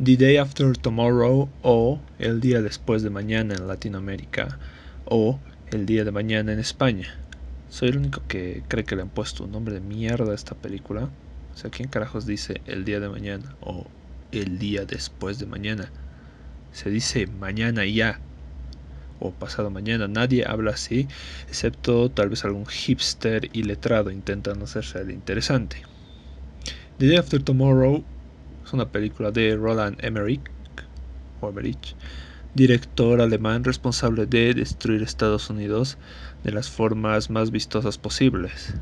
The Day After Tomorrow o El Día Después de Mañana en Latinoamérica o El Día de Mañana en España. Soy el único que cree que le han puesto un nombre de mierda a esta película. O sea, ¿quién carajos dice El Día de Mañana o El Día Después de Mañana? Se dice mañana ya o pasado mañana. Nadie habla así, excepto tal vez algún hipster y letrado intentando hacerse de interesante. The Day After Tomorrow es una película de Roland Emmerich, director alemán responsable de destruir Estados Unidos de las formas más vistosas posibles.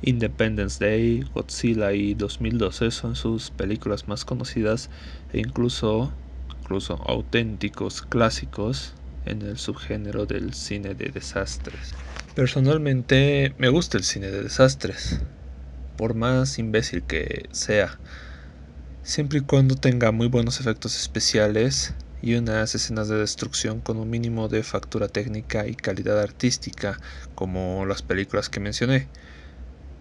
Independence Day, Godzilla y 2012 son sus películas más conocidas e incluso, incluso auténticos clásicos en el subgénero del cine de desastres. Personalmente me gusta el cine de desastres, por más imbécil que sea siempre y cuando tenga muy buenos efectos especiales y unas escenas de destrucción con un mínimo de factura técnica y calidad artística, como las películas que mencioné.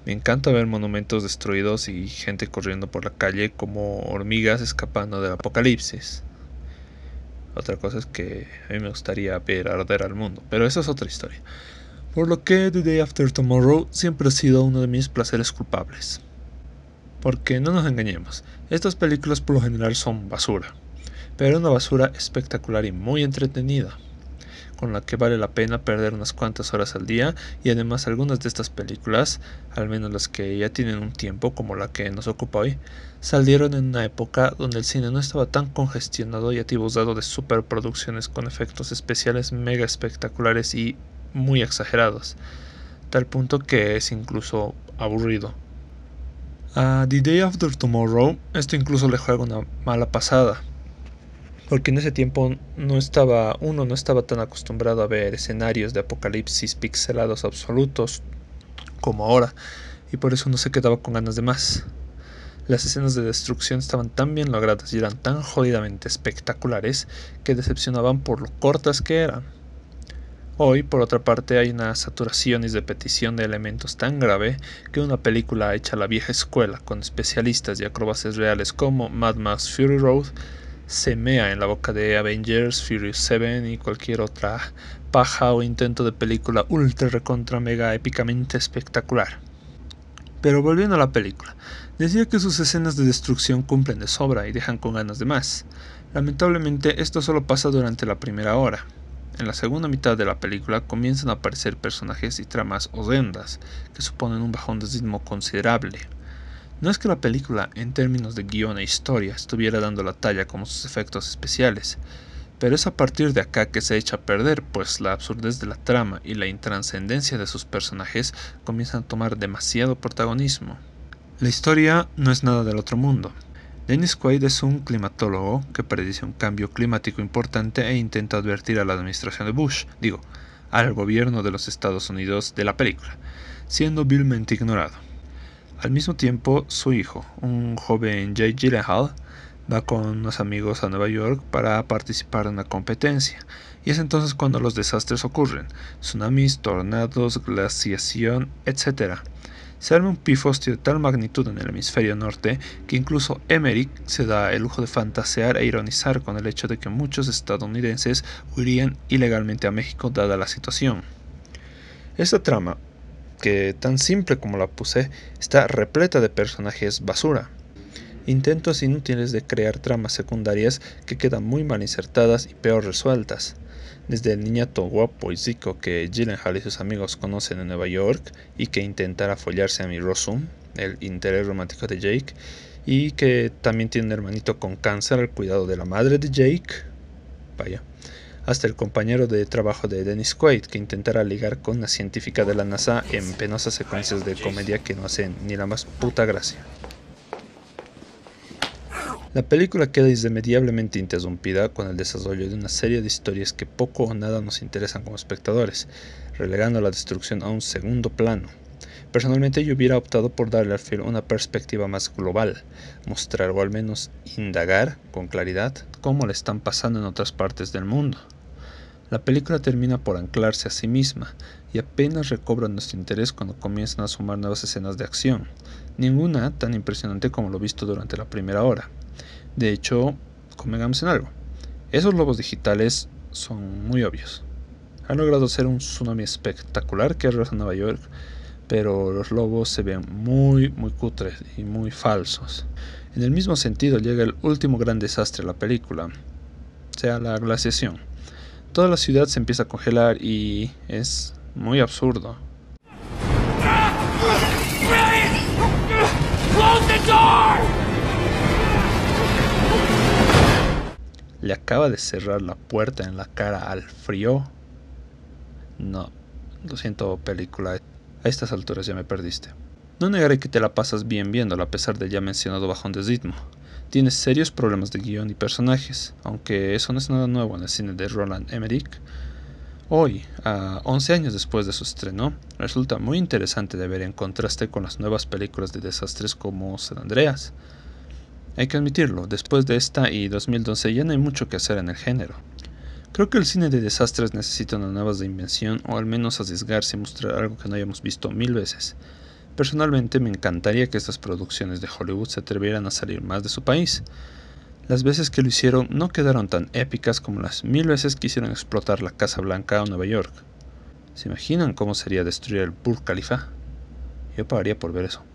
Me encanta ver monumentos destruidos y gente corriendo por la calle como hormigas escapando del apocalipsis. Otra cosa es que a mí me gustaría ver arder al mundo, pero esa es otra historia. Por lo que The Day After Tomorrow siempre ha sido uno de mis placeres culpables. Porque no nos engañemos, estas películas por lo general son basura, pero una basura espectacular y muy entretenida, con la que vale la pena perder unas cuantas horas al día y además algunas de estas películas, al menos las que ya tienen un tiempo como la que nos ocupa hoy, salieron en una época donde el cine no estaba tan congestionado y atibuzado de superproducciones con efectos especiales mega espectaculares y muy exagerados, tal punto que es incluso aburrido a The Day After Tomorrow, esto incluso le juega una mala pasada. Porque en ese tiempo no estaba, uno no estaba tan acostumbrado a ver escenarios de apocalipsis pixelados absolutos como ahora, y por eso no se quedaba con ganas de más. Las escenas de destrucción estaban tan bien logradas y eran tan jodidamente espectaculares que decepcionaban por lo cortas que eran. Hoy, por otra parte, hay una saturación y repetición de elementos tan grave que una película hecha a la vieja escuela con especialistas y acrobacias reales como Mad Max Fury Road se en la boca de Avengers, Fury 7 y cualquier otra paja o intento de película ultra recontra mega épicamente espectacular. Pero volviendo a la película, decía que sus escenas de destrucción cumplen de sobra y dejan con ganas de más. Lamentablemente esto solo pasa durante la primera hora, en la segunda mitad de la película comienzan a aparecer personajes y tramas horrendas que suponen un bajón de ritmo considerable. No es que la película, en términos de guión e historia, estuviera dando la talla como sus efectos especiales, pero es a partir de acá que se echa a perder, pues la absurdez de la trama y la intranscendencia de sus personajes comienzan a tomar demasiado protagonismo. La historia no es nada del otro mundo, Dennis Quaid es un climatólogo que predice un cambio climático importante e intenta advertir a la administración de Bush, digo, al gobierno de los Estados Unidos de la película, siendo vilmente ignorado. Al mismo tiempo, su hijo, un joven Jay Gyllenhaal, va con unos amigos a Nueva York para participar en una competencia, y es entonces cuando los desastres ocurren, tsunamis, tornados, glaciación, etc., se un pifostio de tal magnitud en el hemisferio norte que incluso Emmerich se da el lujo de fantasear e ironizar con el hecho de que muchos estadounidenses huirían ilegalmente a México dada la situación. Esta trama, que tan simple como la puse, está repleta de personajes basura intentos inútiles de crear tramas secundarias que quedan muy mal insertadas y peor resueltas. Desde el niñato guapo y zico que Gyllenhaal y sus amigos conocen en Nueva York y que intentará follarse a mi Rosum, el interés romántico de Jake, y que también tiene un hermanito con cáncer al cuidado de la madre de Jake, vaya, hasta el compañero de trabajo de Dennis Quaid que intentará ligar con la científica de la NASA en penosas secuencias de comedia que no hacen ni la más puta gracia. La película queda irremediablemente interrumpida con el desarrollo de una serie de historias que poco o nada nos interesan como espectadores, relegando la destrucción a un segundo plano. Personalmente yo hubiera optado por darle al film una perspectiva más global, mostrar o al menos indagar con claridad cómo le están pasando en otras partes del mundo. La película termina por anclarse a sí misma y apenas recobra nuestro interés cuando comienzan a sumar nuevas escenas de acción, ninguna tan impresionante como lo visto durante la primera hora. De hecho, convengamos en algo. Esos lobos digitales son muy obvios. Han logrado hacer un tsunami espectacular que arrasa Nueva York, pero los lobos se ven muy, muy cutres y muy falsos. En el mismo sentido llega el último gran desastre de la película, sea la glaciación. Toda la ciudad se empieza a congelar y es muy absurdo le acaba de cerrar la puerta en la cara al frío. No, lo siento película, a estas alturas ya me perdiste. No negaré que te la pasas bien viéndola a pesar del ya mencionado bajón de ritmo. Tienes serios problemas de guión y personajes, aunque eso no es nada nuevo en el cine de Roland Emmerich. Hoy, a 11 años después de su estreno, resulta muy interesante de ver en contraste con las nuevas películas de desastres como San Andreas, hay que admitirlo, después de esta y 2012 ya no hay mucho que hacer en el género. Creo que el cine de desastres necesita una nueva invención o al menos arriesgarse y mostrar algo que no hayamos visto mil veces. Personalmente me encantaría que estas producciones de Hollywood se atrevieran a salir más de su país. Las veces que lo hicieron no quedaron tan épicas como las mil veces que hicieron explotar la Casa Blanca o Nueva York. ¿Se imaginan cómo sería destruir el Burj Khalifa? Yo pagaría por ver eso.